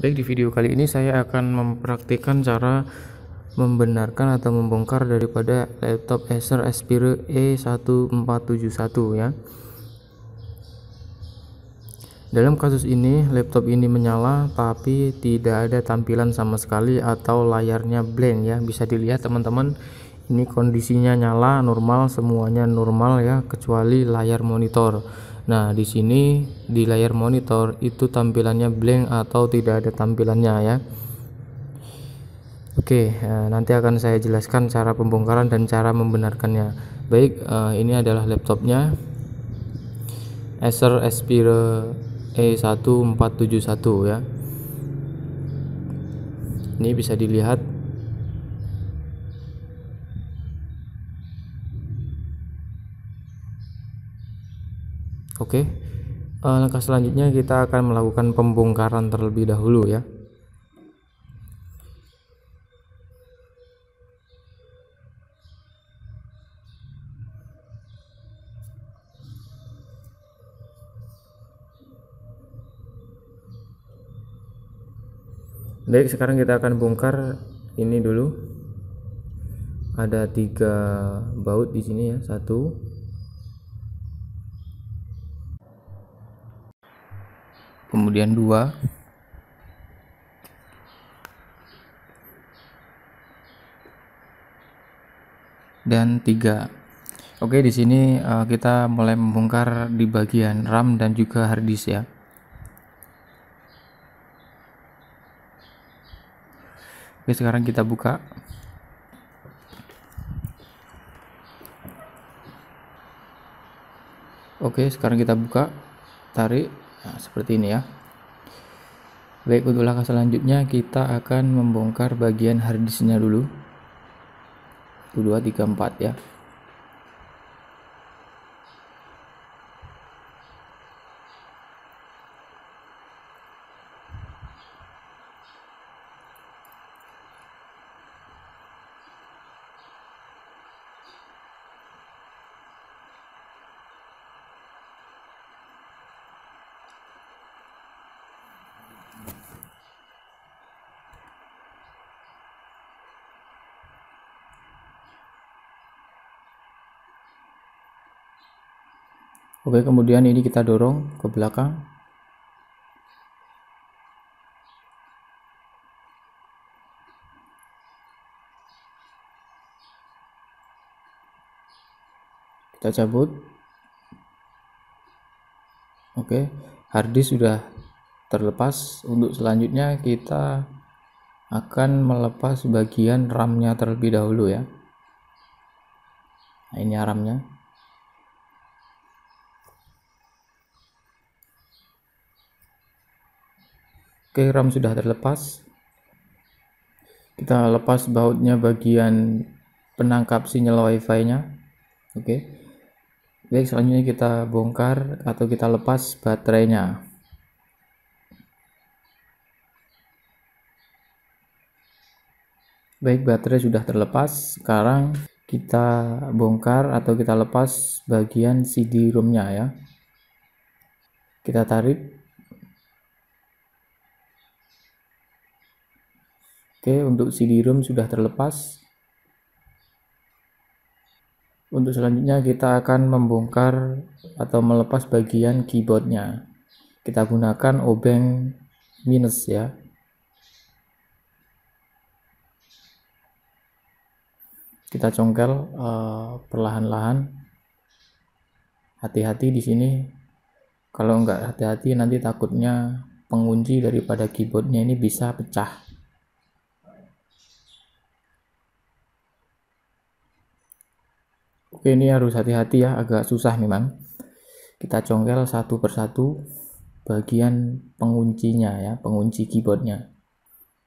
Baik di video kali ini saya akan mempraktikkan cara membenarkan atau membongkar daripada laptop Acer Aspire E1471 ya. Dalam kasus ini laptop ini menyala tapi tidak ada tampilan sama sekali atau layarnya blank ya. Bisa dilihat teman-teman ini kondisinya nyala normal semuanya normal ya kecuali layar monitor. Nah, di sini di layar monitor itu tampilannya blank atau tidak ada tampilannya ya. Oke, eh, nanti akan saya jelaskan cara pembongkaran dan cara membenarkannya. Baik, eh, ini adalah laptopnya Acer Aspire E1471 ya. Ini bisa dilihat Oke. Uh, langkah selanjutnya kita akan melakukan pembongkaran terlebih dahulu ya. Baik, sekarang kita akan bongkar ini dulu. Ada tiga baut di sini ya, satu, kemudian dua dan tiga Oke di sini uh, kita mulai membongkar di bagian RAM dan juga hard disk ya Oke sekarang kita buka Oke sekarang kita buka tarik nah, seperti ini ya baik untuk langkah selanjutnya kita akan membongkar bagian harddisknya dulu 1, 2, 3, 4 ya Oke, kemudian ini kita dorong ke belakang. Kita cabut. Oke, disk sudah terlepas. Untuk selanjutnya kita akan melepas bagian RAM-nya terlebih dahulu ya. Nah, ini RAM-nya. Oke, RAM sudah terlepas. Kita lepas bautnya bagian penangkap sinyal WiFi-nya. Oke. Baik, selanjutnya kita bongkar atau kita lepas baterainya. Baik, baterai sudah terlepas. Sekarang kita bongkar atau kita lepas bagian CD-ROM-nya ya. Kita tarik Oke, untuk CD-ROM sudah terlepas. Untuk selanjutnya kita akan membongkar atau melepas bagian keyboardnya. Kita gunakan obeng minus ya. Kita congkel uh, perlahan-lahan. Hati-hati di sini. Kalau nggak hati-hati nanti takutnya pengunci daripada keyboardnya ini bisa pecah. Oke, ini harus hati-hati ya, agak susah memang. Kita congkel satu persatu bagian penguncinya ya, pengunci keyboardnya.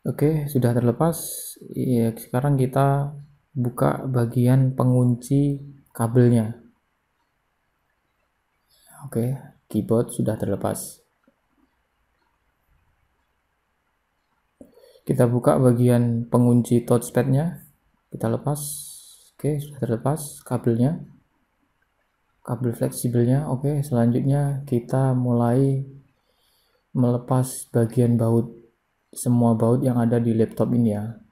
Oke, sudah terlepas. Ya, sekarang kita buka bagian pengunci kabelnya. Oke, keyboard sudah terlepas. Kita buka bagian pengunci touchpadnya. Kita lepas Oke, sudah terlepas kabelnya. Kabel fleksibelnya. Oke, selanjutnya kita mulai melepas bagian baut semua baut yang ada di laptop ini ya.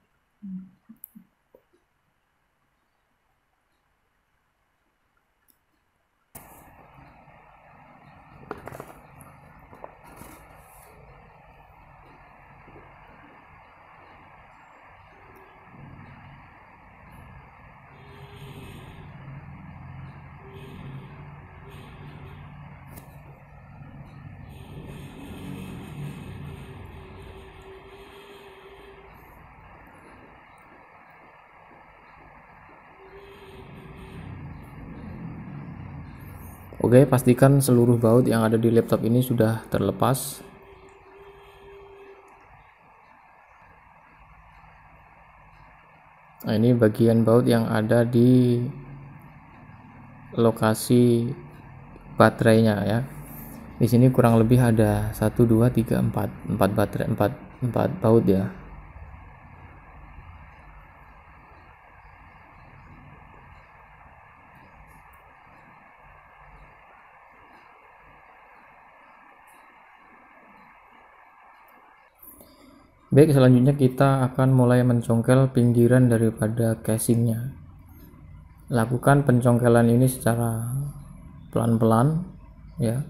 Oke, pastikan seluruh baut yang ada di laptop ini sudah terlepas. Nah, ini bagian baut yang ada di lokasi baterainya ya. Di sini kurang lebih ada 1 2 3 4 4 baterai 4 4 baut ya. Baik, selanjutnya kita akan mulai mencongkel pinggiran daripada casingnya. Lakukan pencongkelan ini secara pelan-pelan, ya,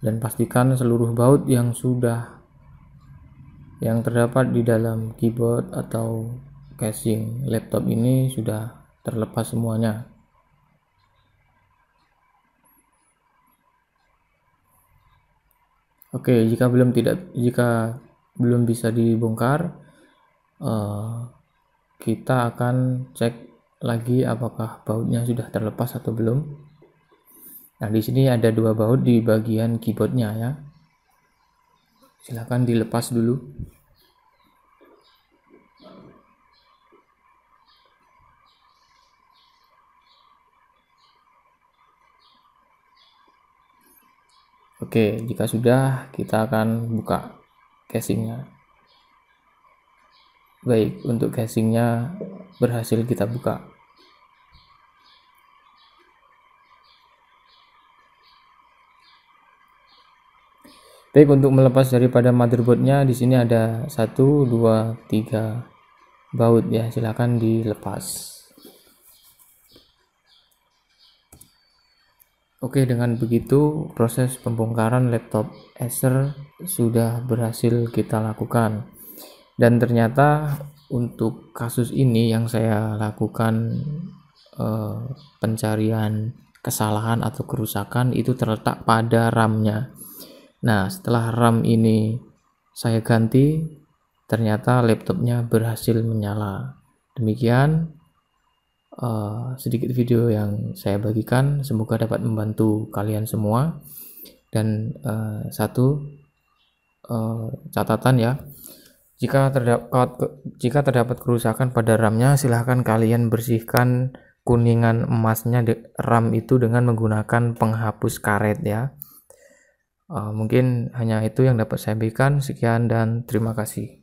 dan pastikan seluruh baut yang sudah yang terdapat di dalam keyboard atau casing laptop ini sudah terlepas semuanya. Oke, jika belum tidak jika belum bisa dibongkar uh, kita akan cek lagi apakah bautnya sudah terlepas atau belum nah di sini ada dua baut di bagian keyboardnya ya silahkan dilepas dulu Oke, jika sudah, kita akan buka casingnya baik untuk casingnya berhasil kita buka baik untuk melepas daripada motherboardnya di sini ada satu dua tiga baut ya silahkan dilepas Oke, dengan begitu proses pembongkaran laptop Acer sudah berhasil kita lakukan. Dan ternyata untuk kasus ini yang saya lakukan eh, pencarian kesalahan atau kerusakan itu terletak pada RAM-nya. Nah, setelah RAM ini saya ganti, ternyata laptopnya berhasil menyala. Demikian uh, sedikit video yang saya bagikan semoga dapat membantu kalian semua dan uh, satu uh, catatan ya jika terdapat jika terdapat kerusakan pada ramnya silahkan kalian bersihkan kuningan emasnya RAM itu dengan menggunakan penghapus karet ya. Uh, mungkin hanya itu yang dapat saya berikan. Sekian dan terima kasih.